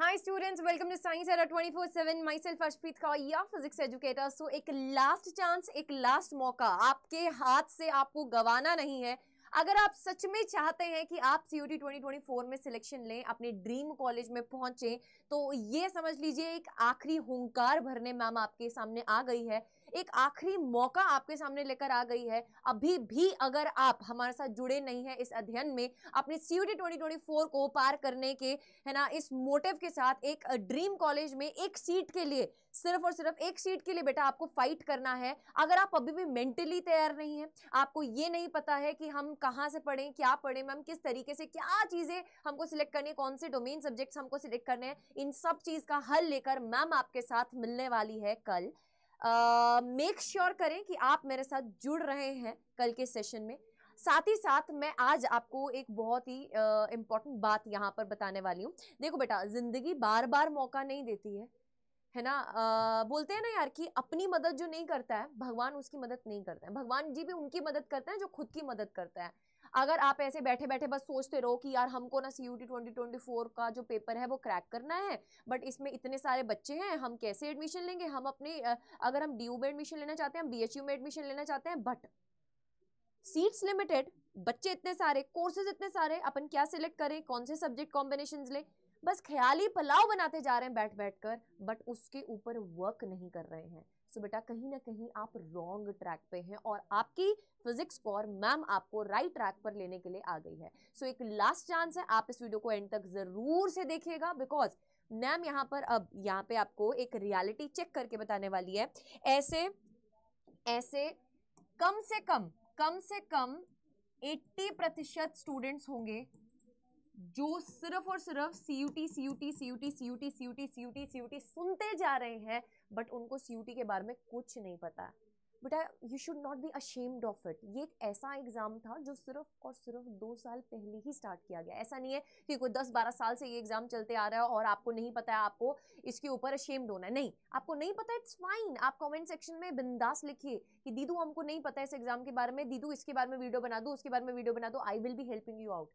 High students welcome to science welcome twenty four seven myself Myself Ashpreet या physics educator so एक last chance एक last मौका आपके हाथ से आपको गवाना नहीं है अगर आप सच में चाहते हैं कि आप C U T twenty twenty four में सिलेक्शन लें अपने ड्रीम कॉलेज में पहुंचें तो ये समझ लीजिए एक आखिरी हुंकार भरने मैम आपके सामने आ गई है एक आखिरी मौका आपके सामने लेकर आ गई है अभी भी अगर आप हमारे साथ जुड़े नहीं हैं इस अध्ययन में अपने सी यू को पार करने के है ना इस मोटिव के साथ एक ड्रीम कॉलेज में एक सीट के लिए सिर्फ और सिर्फ एक सीट के लिए बेटा आपको फाइट करना है अगर आप अभी भी मेंटली तैयार नहीं है आपको ये नहीं पता है कि हम कहाँ से पढ़ें क्या पढ़ें मैम किस तरीके से क्या चीज़ें हमको सिलेक्ट करनी है कौन से डोमेन सब्जेक्ट्स हमको सिलेक्ट करने हैं इन सब चीज़ का हल लेकर मैम आपके साथ मिलने वाली है कल मेक uh, श्योर sure करें कि आप मेरे साथ जुड़ रहे हैं कल के सेशन में साथ ही साथ मैं आज आपको एक बहुत ही इम्पॉर्टेंट uh, बात यहाँ पर बताने वाली हूँ देखो बेटा ज़िंदगी बार बार मौका नहीं देती है है ना आ, बोलते हैं ना यार कि अपनी मदद जो नहीं करता है भगवान उसकी मदद नहीं करता है भगवान जी भी उनकी मदद करते हैं जो खुद की मदद करता है अगर आप ऐसे बैठे बैठे बस सोचते रहो कि यार हमको ना C U T twenty twenty four का जो पेपर है वो क्रैक करना है बट इसमें इतने सारे बच्चे हैं हम कैसे एडमिशन लेंगे हम अपने अगर हम डी में एडमिशन लेना चाहते हैं हम बी में एडमिशन लेना चाहते हैं बट सीट्स लिमिटेड बच्चे इतने सारे कोर्सेज इतने सारे अपन क्या सिलेक्ट करें कौन से सब्जेक्ट कॉम्बिनेशन लें बस ख्याली पलाव बनाते जा रहे हैं बैठ बैठ कर बट उसके ऊपर वर्क नहीं कर रहे हैं सो बेटा कहीं ना कहीं आप रॉन्ग ट्रैक पे हैं और आपकी फिजिक्स फॉर मैम आपको राइट ट्रैक पर लेने के लिए आ गई है सो so एक लास्ट चांस है आप इस वीडियो को एंड तक जरूर से देखिएगा बिकॉज मैम यहाँ पर अब यहाँ पे आपको एक रियलिटी चेक करके बताने वाली है ऐसे ऐसे कम से कम कम से कम 80 प्रतिशत स्टूडेंट्स होंगे जो सिर्फ और सिर्फ C U T C U T C U T C U T C U T C U T C U T सुनते जा रहे हैं बट उनको सी यू टी के बारे में कुछ नहीं पता but you should not be ashamed of it ये एक ऐसा एग्ज़ाम था जो सिर्फ और सिर्फ दो साल पहले ही स्टार्ट किया गया ऐसा नहीं है कि कोई दस बारह साल से ये एग्ज़ाम चलते आ रहा है और आपको नहीं पता है आपको इसके ऊपर अशेम्ड होना है नहीं आपको नहीं पता इट्स फाइन आप कमेंट सेक्शन में बिंदास लिखिए कि दीदू हमको नहीं पता है इस एग्ज़ाम के बारे में दीदू इसके बारे में वीडियो बना दो उसके बारे में वीडियो बना दो आई विल भी हेल्पिंग यू आउट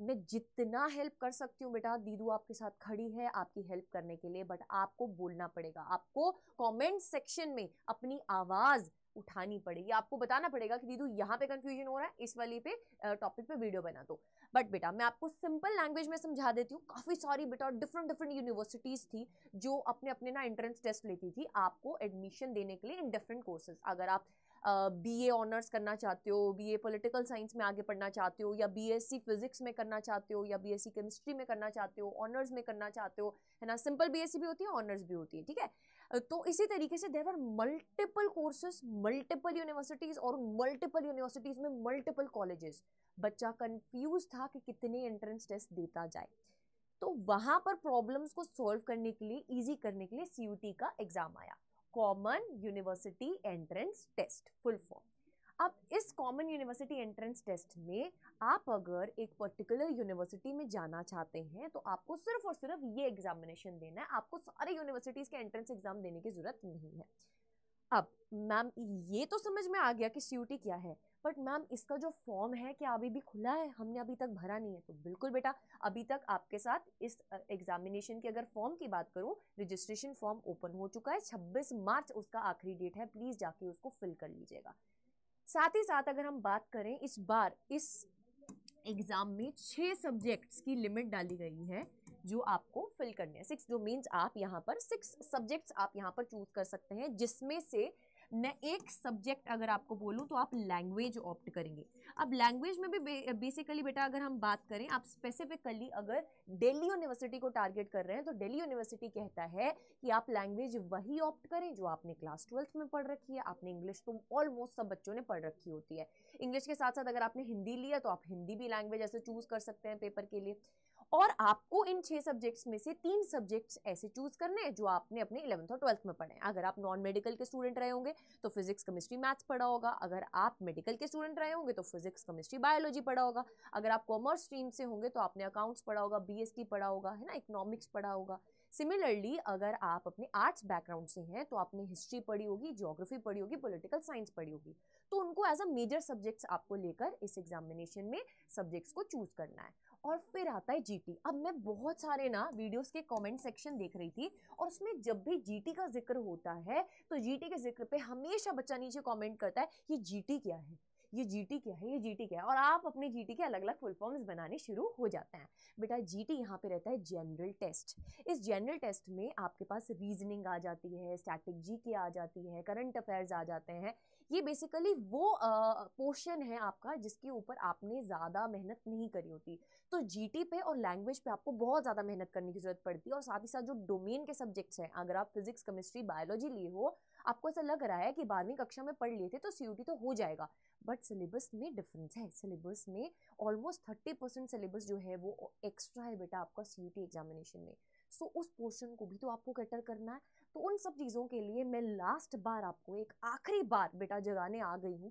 मैं जितना हेल्प कर सकती हूँ बेटा दीदू आपके साथ खड़ी है आपकी हेल्प करने के लिए बट आपको बोलना पड़ेगा आपको कमेंट सेक्शन में अपनी आवाज़ उठानी पड़ेगी आपको बताना पड़ेगा कि दीदू यहाँ पे कंफ्यूजन हो रहा है इस वाली पे टॉपिक पे वीडियो बना दो बट बेटा मैं आपको सिंपल लैंग्वेज में समझा देती हूँ काफ़ी सारी बेटा डिफरेंट डिफरेंट यूनिवर्सिटीज़ थी जो अपने अपने ना एंट्रेंस टेस्ट लेती थी आपको एडमिशन देने के लिए इन डिफरेंट कोर्सेज अगर आप ए ऑनर्स करना चाहते हो बी ए पोलिटिकल साइंस में आगे पढ़ना चाहते हो या बी एस सी फिजिक्स में करना चाहते हो या बी एस सी केमिस्ट्री में करना चाहते हो ऑनर्स में करना चाहते हो है ना सिंपल बी एस सी भी होती है ऑनर्स भी होती है ठीक है तो इसी तरीके से there are multiple courses multiple universities और मल्टीपल यूनिवर्सिटीज़ में मल्टीपल कॉलेजेस बच्चा कन्फ्यूज़ था कि कितने एंट्रेंस टेस्ट देता जाए तो वहाँ पर प्रॉब्लम्स को सॉल्व करने के लिए ईजी करने के लिए सी का एग्ज़ाम आया common university entrance test full form अब इस कॉमन यूनिवर्सिटी एंट्रेंस टेस्ट में आप अगर एक पर्टिकुलर यूनिवर्सिटी में जाना चाहते हैं तो आपको सिर्फ और सिर्फ ये एग्जामिनेशन देना है आपको सारे यूनिवर्सिटीज़ के एंट्रेंस एग्ज़ाम देने की ज़रूरत नहीं है अब मैम ये तो समझ में आ गया कि सी क्या है बट मैम इसका जो फॉर्म है क्या अभी भी खुला है हमने अभी तक भरा नहीं है तो बिल्कुल बेटा अभी तक आपके साथ इस एग्जामिनेशन की अगर फॉर्म की बात करूँ रजिस्ट्रेशन फॉर्म ओपन हो चुका है छब्बीस मार्च उसका आखिरी डेट है प्लीज़ जाके उसको फिल कर लीजिएगा साथ ही साथ अगर हम बात करें इस बार इस एग्ज़ाम में छः सब्जेक्ट्स की लिमिट डाली गई है जो आपको फिल करने हैं सिक्स जो मीन्स आप यहाँ पर सिक्स सब्जेक्ट्स आप यहाँ पर चूज़ कर सकते हैं जिसमें से मैं एक सब्जेक्ट अगर आपको बोलूँ तो आप लैंग्वेज ऑप्ट करेंगे अब लैंग्वेज में भी बेसिकली बेटा अगर हम बात करें आप स्पेसिफिकली अगर दिल्ली यूनिवर्सिटी को टारगेट कर रहे हैं तो दिल्ली यूनिवर्सिटी कहता है कि आप लैंग्वेज वही ऑप्ट करें जो आपने क्लास ट्वेल्थ में पढ़ रखी है आपने इंग्लिश तो ऑलमोस्ट सब बच्चों ने पढ़ रखी होती है इंग्लिश के साथ साथ अगर आपने हिंदी लिया तो आप हिंदी भी लैंग्वेज ऐसे चूज़ कर सकते हैं पेपर के लिए और आपको इन छह सब्जेक्ट्स में से तीन सब्जेक्ट्स ऐसे चूज करने हैं जो आपने अपने इलेवंथ और ट्वेल्थ में पढ़े हैं अगर आप नॉन मेडिकल के स्टूडेंट रहे होंगे तो फिजिक्स केमिस्ट्री मैथ्स पढ़ा होगा अगर आप मेडिकल के स्टूडेंट रहे होंगे तो फिजिक्स केमिस्ट्री बायोलॉजी पढ़ा होगा अगर आप कॉमर्स स्ट्रीम से होंगे तो आपने अकाउंट्स पढ़ा होगा बी पढ़ा होगा है ना इकोनॉमिक्स पढ़ा होगा सिमिलरली अगर आप अपने आर्ट्स बैकग्राउंड से हैं तो आपने हिस्ट्री पढ़ी होगी ज्योग्राफी पढ़ी होगी पॉलिटिकल साइंस पढ़ी होगी तो उनको एज अ मेजर सब्जेक्ट्स आपको लेकर इस एग्जामिनेशन में सब्जेक्ट्स को चूज करना है और फिर आता है जीटी अब मैं बहुत सारे ना वीडियोस के कमेंट सेक्शन देख रही थी और उसमें जब भी जीटी का जिक्र होता है तो जीटी के जिक्र पे हमेशा बच्चा नीचे कमेंट करता है ये जीटी क्या है ये जीटी क्या है ये जीटी क्या है और आप अपने जीटी के अलग अलग फुल फॉर्म्स बनाने शुरू हो जाते हैं बेटा जीटी यहाँ पे रहता है जनरल टेस्ट इस जनरल टेस्ट में आपके पास रीजनिंग आ जाती है स्ट्रैटेजी की आ जाती है करंट अफेयर्स आ जाते हैं ये बेसिकली वो पोर्शन है आपका जिसके ऊपर आपने ज़्यादा मेहनत नहीं करी होती तो जी पे और लैंग्वेज पे आपको बहुत ज़्यादा मेहनत करने की ज़रूरत पड़ती है और साथ ही साथ जो डोमेन के सब्जेक्ट्स हैं अगर आप फिजिक्स केमिस्ट्री बायोलॉजी लिए हो आपको ऐसा लग रहा है कि बारहवीं कक्षा में पढ़ लिए थे तो सी तो हो जाएगा बट सिलेबस में डिफरेंस है सिलेबस में ऑलमोस्ट थर्टी परसेंट सिलेबस जो है वो एक्स्ट्रा है बेटा आपका सी एग्जामिनेशन में सो so, उस पोर्शन को भी तो आपको कैटर करना है तो उन सब चीज़ों के लिए मैं लास्ट बार आपको एक आखिरी बार बेटा जगाने आ गई हूँ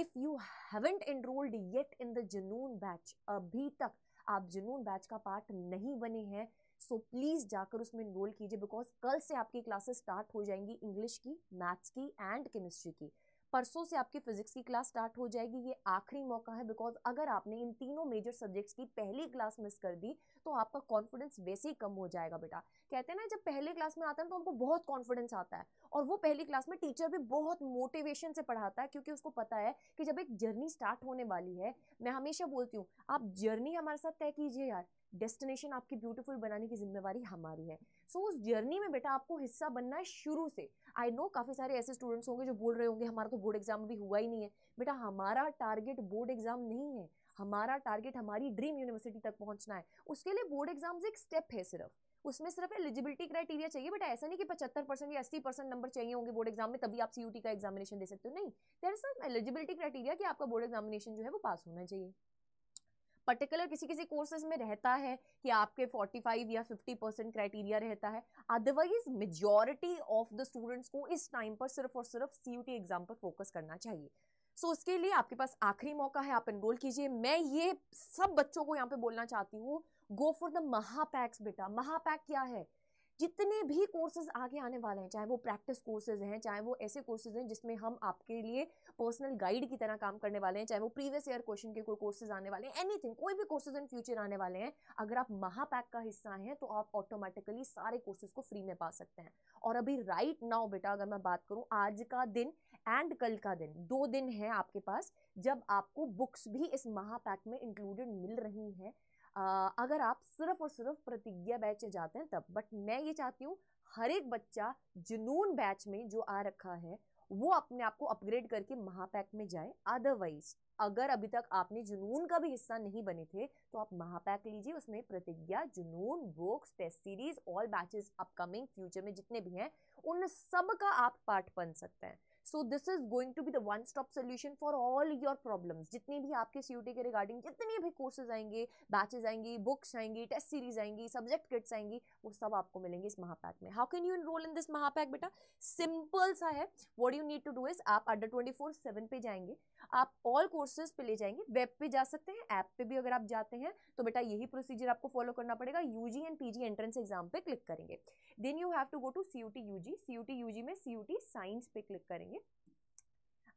if you haven't enrolled yet in the Junoon batch अभी तक आप जुनून बैच का पार्ट नहीं बने हैं सो so, प्लीज़ जाकर उसमें इनरोल कीजिए बिकॉज कल से आपकी क्लासेस स्टार्ट हो जाएंगी इंग्लिश की मैथ्स की एंड केमिस्ट्री की परसों से आपकी फिजिक्स की क्लास स्टार्ट हो जाएगी ये आखिरी मौका है बिकॉज अगर आपने इन तीनों मेजर सब्जेक्ट्स की पहली क्लास मिस कर दी तो आपका कॉन्फिडेंस वैसे ही कम हो जाएगा बेटा कहते हैं ना जब पहले क्लास में आता है तो हमको बहुत कॉन्फिडेंस आता है और वो पहली क्लास में टीचर भी बहुत मोटिवेशन से पढ़ाता है क्योंकि उसको पता है कि जब एक जर्नी स्टार्ट होने वाली है मैं हमेशा बोलती हूँ आप जर्नी हमारे साथ तय कीजिए यार डेस्टिनेशन आपकी ब्यूटीफुल बनाने की जिम्मेवारी हमारी है सो so, उस जर्नी में बेटा आपको हिस्सा बनना है शुरू से आई नो काफ़ी सारे ऐसे स्टूडेंट्स होंगे जो बोल रहे होंगे हमारा तो बोर्ड एग्जाम भी हुआ ही नहीं है बेटा हमारा टारगेट बोर्ड एग्जाम नहीं है हमारा टारगेट हमारी ड्रीम यूनिवर्सिटी तक पहुंचना है उसके लिए बोर्ड एग्जाम्स एक स्टेप है सिर्फ उसमें सिर्फ एलिजिबिलिटी क्राइटेरिया चाहिए बट ऐसा नहीं कि पचहत्तर परसेंट या अस्सी परसेंट नंबर चाहिए होंगे बोर्ड एग्जाम में तभी आप सी का एग्जामिनेशन दे सकते हो नहीं देर इज एलिजिबिलिटी क्राइटेरिया कि आपका बोर्ड एग्जामिनेशन जो है वो पास होना चाहिए पर्टिकुलर किसी किसी कोर्सेज में रहता है कि आपके 45 या 50 परसेंट क्राइटेरिया रहता है otherwise majority of the students को इस टाइम पर सिर्फ और सिर्फ सी एग्जाम पर फोकस करना चाहिए सो so, उसके लिए आपके पास आखिरी मौका है आप एनरोल कीजिए मैं ये सब बच्चों को यहाँ पे बोलना चाहती हूँ गो फॉर द महापैक्स बेटा महापैक क्या है जितने भी कोर्सेज आगे आने वाले हैं चाहे वो प्रैक्टिस कोर्सेज हैं चाहे वो ऐसे कोर्सेज हैं जिसमें हम आपके लिए पर्सनल गाइड की तरह काम करने वाले हैं चाहे वो प्रीवियस ईयर क्वेश्चन के कोई कोर्सेज आने वाले हैं एनीथिंग कोई भी कोर्सेज इन फ्यूचर आने वाले हैं अगर आप महापैक का हिस्सा हैं तो आप ऑटोमेटिकली सारे कोर्सेज को फ्री में पा सकते हैं और अभी राइट नाउ बेटा अगर मैं बात करूँ आज का दिन एंड कल का दिन दो दिन है आपके पास जब आपको बुक्स भी इस महापैक में इंक्लूडेड मिल रही हैं अगर आप सिर्फ और सिर्फ प्रतिज्ञा बैच में जाते हैं तब बट मैं ये चाहती हूँ हर एक बच्चा जुनून बैच में जो आ रखा है वो अपने आप को अपग्रेड करके महापैक में जाए अदरवाइज अगर अभी तक आपने जुनून का भी हिस्सा नहीं बने थे तो आप महापैक लीजिए उसमें Pratigya Junoon books test series all batches upcoming future में जितने भी हैं उन सब का आप पार्ट बन सकते हैं so this is going to be the one stop solution for all your problems जितनी भी आपके सी के रिगार्डिंग जितने भी कोर्सेज आएंगे बैचेज आएंगी बुक्स आएंगी टेस्ट सीरीज आएंगी सब्जेक्ट किट्स आएंगी वो सब आपको मिलेंगे इस महापैक में how can you roll in this महापैक बेटा सिंपल सा है what you need to do is आप अंडर ट्वेंटी फोर सेवन पे जाएंगे आप ऑल कोर्सेज पे ले जाएंगे वेब पे जा सकते हैं ऐप पे भी अगर आप जाते हैं तो बेटा यही प्रोसीजर आपको फॉलो करना पड़ेगा UG and PG entrance exam पे क्लिक करेंगे then you have to go to C U T U G C U T U G में सी यू टी साइंस पे क्लिक करेंगे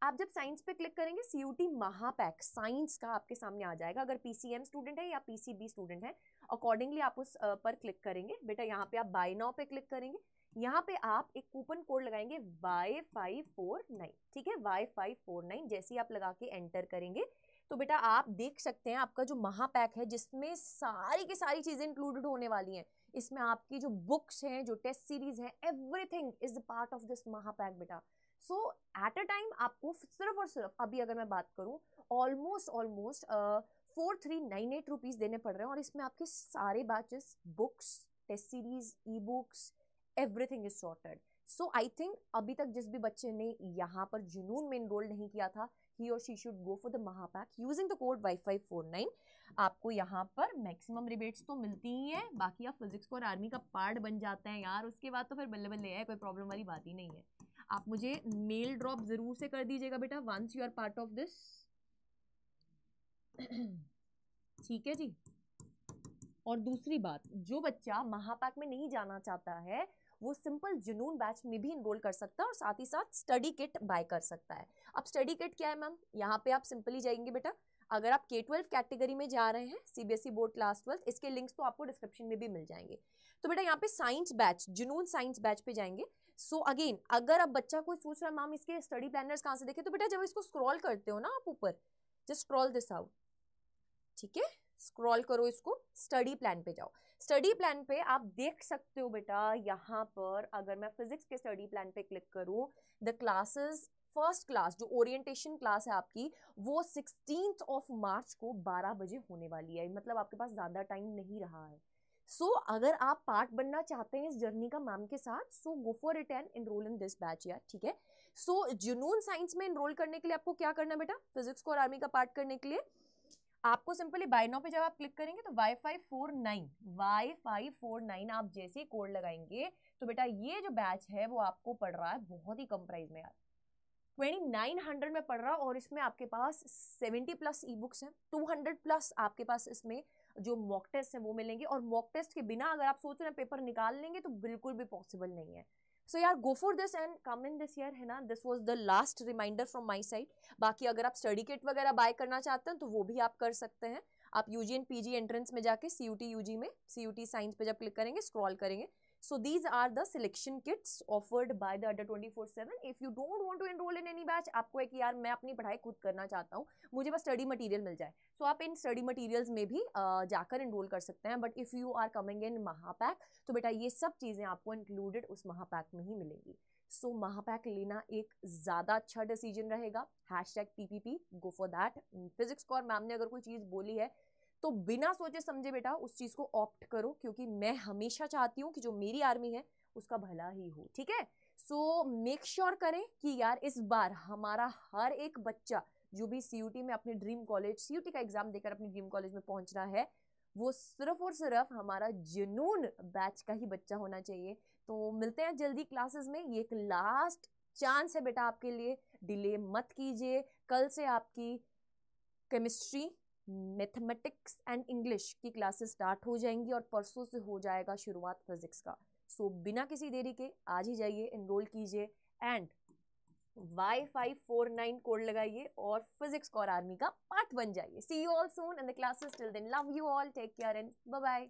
आप जब साइंस पे क्लिक करेंगे सी यू टी महापैक साइंस का आपके सामने आ जाएगा अगर पी सी एम स्टूडेंट है या पी सी बी स्टूडेंट है अकॉर्डिंगली आप उस पर क्लिक करेंगे बेटा यहाँ पे आप बाय नाउ पे क्लिक करेंगे यहाँ पे आप एक कूपन कोड लगाएंगे वाई फाइव फोर नाइन ठीक है वाई फाइव फोर नाइन जैसे ही आप लगा के एंटर करेंगे तो बेटा आप देख सकते हैं आपका जो महापैक है जिसमें सारी की सारी चीज़ें इंक्लूडेड होने वाली हैं इसमें आपकी जो बुक्स हैं जो टेस्ट सीरीज़ है everything is part of this महापैक बेटा सो एट अ टाइम आपको सिर्फ और सिर्फ अभी अगर मैं बात करूँ almost almost four three nine eight rupees देने पड़ रहे हैं और इसमें आपके सारे batches books test series e books everything is sorted so I think अभी तक जिस भी बच्चे ने यहाँ पर जुनून में इनरोल नहीं किया था ही और she should go for the Mahapack using the code Y five four nine आपको यहाँ पर मैक्सिमम रिबेट्स तो मिलती ही हैं बाकी आप फिजिक्स और आर्मी का पार्ट बन जाते हैं यार उसके बाद तो फिर बल्ले बल्ले है कोई प्रॉब्लम वाली बात ही नहीं है आप मुझे मेल ड्रॉप ज़रूर से कर दीजिएगा बेटा once you are part of this ठीक है जी और दूसरी बात जो बच्चा महापैक में नहीं जाना चाहता है वो सिंपल जुनून बैच में भी इनरोल कर सकता है और साथ ही साथ स्टडी किट बाय कर सकता है अब स्टडी किट क्या है मैम यहाँ पे आप सिंपली जाएंगे बेटा अगर आप के ट्वेल्व कैटेगरी में जा रहे हैं सीबीएसई बोर्ड क्लास ट्वेल्थ इसके लिंक्स तो आपको डिस्क्रिप्शन में भी मिल जाएंगे तो बेटा यहाँ पे science batch Junoon science batch पे जाएंगे सो so अगेन अगर अब बच्चा कोई सोच रहा है मैम इसके स्टडी प्लानर्स कहाँ से देखे तो बेटा जब इसको स्क्रॉल करते हो ना आप ऊपर जस्ट स्क्रॉल दिस आउट ठीक है स्क्रॉल करो इसको स्टडी प्लान पे जाओ स्टडी प्लान पे आप देख सकते हो बेटा यहाँ पर अगर मैं फिजिक्स के स्टडी प्लान पे क्लिक करूँ द क्लासेस फर्स्ट क्लास जो ओरिएंटेशन क्लास है आपकी वो सिक्सटीन ऑफ मार्च को बारह बजे होने वाली है मतलब आपके पास ज़्यादा टाइम नहीं रहा है सो so, अगर आप पार्ट बनना चाहते हैं इस जर्नी का मैम के साथ so go for it and enroll in this batch यार ठीक है सो जुनून साइंस में इनरोल करने के लिए आपको क्या करना बेटा फिजिक्स को और आर्मी का पार्ट करने के लिए आपको सिंपली बाइनो पे जब आप क्लिक करेंगे तो Y five four nine Y five four nine आप जैसे ही कोड लगाएंगे तो बेटा ये जो बैच है वो आपको पड़ रहा है बहुत ही कम प्राइस में यार ट्वेंटी नाइन हंड्रेड में पड़ रहा और इसमें आपके पास सेवेंटी प्लस ई बुक्स हैं टू हंड्रेड प्लस आपके पास इसमें जो मॉक टेस्ट है वो मिलेंगे और मॉक टेस्ट के बिना अगर आप सोच रहे हैं पेपर निकाल लेंगे तो बिल्कुल भी पॉसिबल नहीं है सो यार go for this and come in this year है ना this was the last reminder from my side बाकी अगर आप स्टडी किट वगैरह बाय करना चाहते हैं तो वो भी आप कर सकते हैं आप U G and P G entrance में जाके C U T U G में सी यू टी साइंस पर जब क्लिक करेंगे स्क्रॉल करेंगे So these are the selection kits offered by the Adda 24/7. If you don't want to enroll in any batch, आपको है कि यार मैं अपनी पढ़ाई खुद करना चाहता हूँ मुझे बस स्टडी मटेरियल मिल जाए सो so आप इन स्टडी मटेरियल्स में भी जाकर इनरोल कर सकते हैं but if you are coming in Mahapack तो बेटा ये सब चीज़ें आपको इंक्लूडेड उस महापैक में ही मिलेंगी सो so, महापैक लेना एक ज़्यादा अच्छा डिसीजन रहेगा hashtag P go for that physics कॉर मैम ने अगर कोई चीज़ बोली है तो बिना सोचे समझे बेटा उस चीज़ को ऑप्ट करो क्योंकि मैं हमेशा चाहती हूँ कि जो मेरी आर्मी है उसका भला ही हो ठीक है सो मेक श्योर करें कि यार इस बार हमारा हर एक बच्चा जो भी सी में अपने ड्रीम कॉलेज सी का एग्जाम देकर अपने ड्रीम कॉलेज में पहुंच रहा है वो सिर्फ और सिर्फ हमारा जुनून बैच का ही बच्चा होना चाहिए तो मिलते हैं जल्दी क्लासेस में ये एक लास्ट चांस है बेटा आपके लिए डिले मत कीजिए कल से आपकी केमिस्ट्री मैथमेटिक्स एंड इंग्लिश की क्लासेस स्टार्ट हो जाएंगी और परसों से हो जाएगा शुरुआत फिज़िक्स का सो so, बिना किसी देरी के आज ही जाइए इनरोल कीजिए and Y five four nine code लगाइए और फिजिक्स और आर्मी का पार्ट बन जाइए see you all soon and the classes till then love you all take care and bye bye